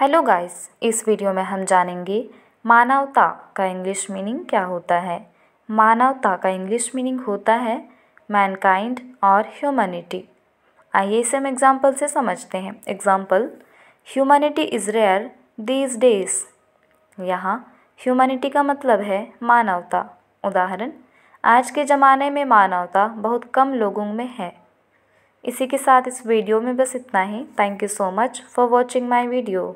hello guys इस video में हम जानेंगे मानवता का इंग्लिश मीनिंग क्या होता है मानवता का इंग्लिश मीनिंग होता है मैनकाइंड और ह्यूमैनिटी आइए इसे हम एग्जाम्पल से समझते हैं example humanity is rare these days यहाँ ह्यूमैनिटी का मतलब है मानवता उदाहरण आज के ज़माने में मानवता बहुत कम लोगों में है इसी के साथ इस वीडियो में बस इतना ही thank you so much for watching my video